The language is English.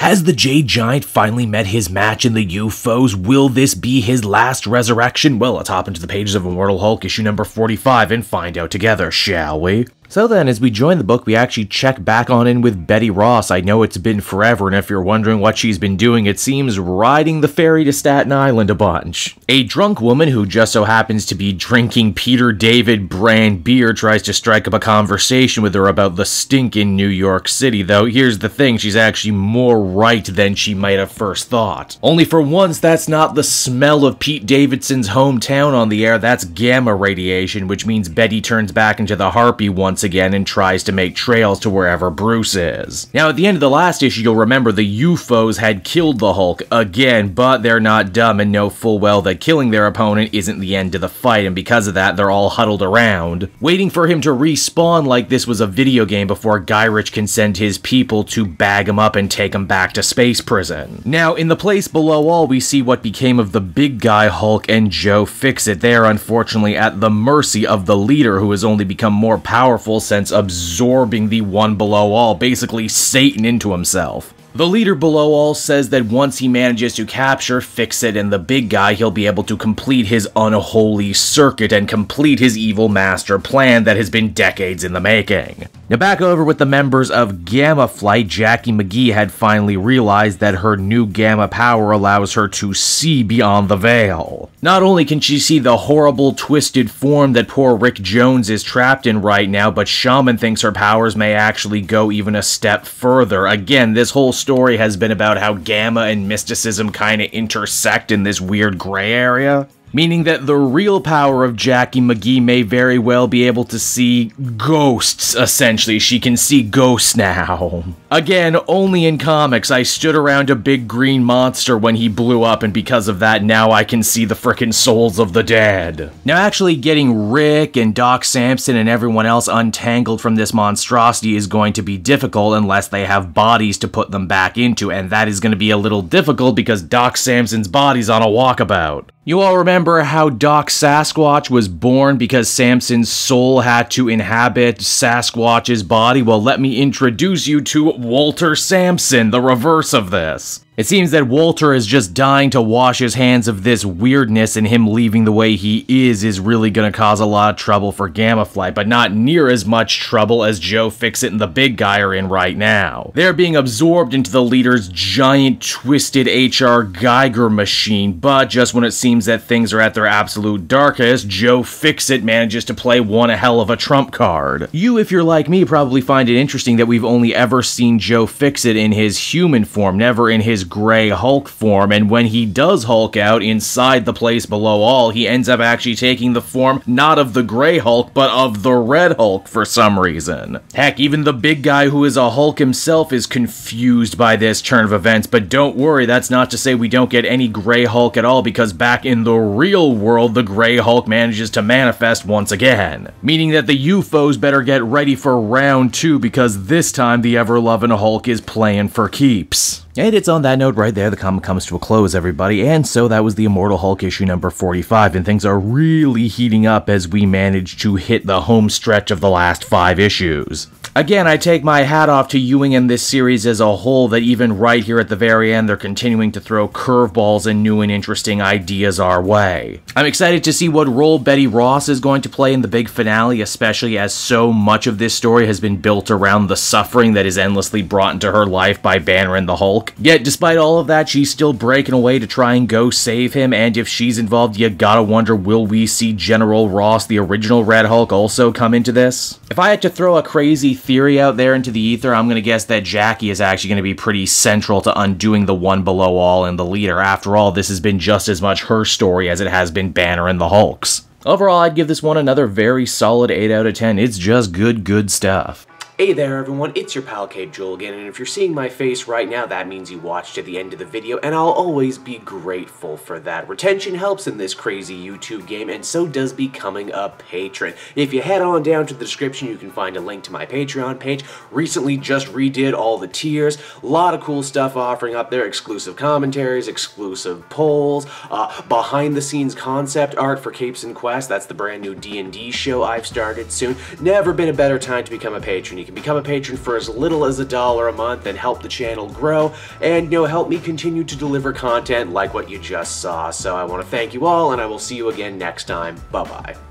Has the Jade Giant finally met his match in the UFOs? Will this be his last resurrection? Well, let's hop into the pages of Immortal Hulk issue number 45 and find out together, shall we? So then, as we join the book, we actually check back on in with Betty Ross. I know it's been forever, and if you're wondering what she's been doing, it seems riding the ferry to Staten Island a bunch. A drunk woman who just so happens to be drinking Peter David brand beer tries to strike up a conversation with her about the stink in New York City, though here's the thing, she's actually more right than she might have first thought. Only for once, that's not the smell of Pete Davidson's hometown on the air, that's gamma radiation, which means Betty turns back into the harpy once once again and tries to make trails to wherever Bruce is. Now, at the end of the last issue, you'll remember the UFOs had killed the Hulk again, but they're not dumb and know full well that killing their opponent isn't the end to the fight, and because of that, they're all huddled around, waiting for him to respawn like this was a video game before Gyrich can send his people to bag him up and take him back to space prison. Now, in the place below all, we see what became of the big guy Hulk and Joe it. They are unfortunately at the mercy of the leader who has only become more powerful full sense absorbing the one below all, basically Satan into himself. The leader below all says that once he manages to capture fix it, and the big guy, he'll be able to complete his unholy circuit and complete his evil master plan that has been decades in the making. Now back over with the members of Gamma Flight, Jackie McGee had finally realized that her new Gamma power allows her to see beyond the veil. Not only can she see the horrible twisted form that poor Rick Jones is trapped in right now, but Shaman thinks her powers may actually go even a step further. Again, this whole story has been about how gamma and mysticism kind of intersect in this weird gray area meaning that the real power of Jackie McGee may very well be able to see ghosts, essentially. She can see ghosts now. Again, only in comics. I stood around a big green monster when he blew up, and because of that, now I can see the frickin' souls of the dead. Now, actually getting Rick and Doc Sampson and everyone else untangled from this monstrosity is going to be difficult unless they have bodies to put them back into, and that is going to be a little difficult because Doc Sampson's body's on a walkabout. You all remember how Doc Sasquatch was born because Samson's soul had to inhabit Sasquatch's body? Well, let me introduce you to Walter Samson, the reverse of this. It seems that Walter is just dying to wash his hands of this weirdness, and him leaving the way he is is really going to cause a lot of trouble for Gamma Flight, but not near as much trouble as Joe Fixit and the big guy are in right now. They're being absorbed into the leader's giant, twisted HR Geiger machine, but just when it seems seems that things are at their absolute darkest, Joe Fixit manages to play one hell of a trump card. You, if you're like me, probably find it interesting that we've only ever seen Joe Fixit in his human form, never in his gray Hulk form, and when he does Hulk out inside the place below all, he ends up actually taking the form not of the gray Hulk, but of the red Hulk for some reason. Heck, even the big guy who is a Hulk himself is confused by this turn of events, but don't worry, that's not to say we don't get any gray Hulk at all, because back in the real world, the Grey Hulk manages to manifest once again, meaning that the UFOs better get ready for round two because this time the ever loving Hulk is playing for keeps. And it's on that note right there the comic comes to a close, everybody. And so that was the Immortal Hulk issue number 45, and things are really heating up as we manage to hit the home stretch of the last five issues. Again, I take my hat off to Ewing and this series as a whole, that even right here at the very end, they're continuing to throw curveballs and new and interesting ideas our way. I'm excited to see what role Betty Ross is going to play in the big finale, especially as so much of this story has been built around the suffering that is endlessly brought into her life by Banner and the Hulk. Yet, despite all of that, she's still breaking away to try and go save him, and if she's involved, you gotta wonder will we see General Ross, the original Red Hulk, also come into this? If I had to throw a crazy theory out there into the ether, I'm going to guess that Jackie is actually going to be pretty central to undoing the one below all and the leader. After all, this has been just as much her story as it has been Banner and the Hulk's. Overall, I'd give this one another very solid 8 out of 10. It's just good, good stuff. Hey there everyone, it's your pal Cade Jewel again, and if you're seeing my face right now, that means you watched to the end of the video, and I'll always be grateful for that. Retention helps in this crazy YouTube game, and so does becoming a patron. If you head on down to the description, you can find a link to my Patreon page. Recently just redid all the tiers, a lot of cool stuff offering up there, exclusive commentaries, exclusive polls, uh, behind-the-scenes concept art for Capes and quests. that's the brand new D&D show I've started soon. Never been a better time to become a patron. You can become a patron for as little as a dollar a month and help the channel grow and you know help me continue to deliver content like what you just saw. So I want to thank you all and I will see you again next time. Bye-bye.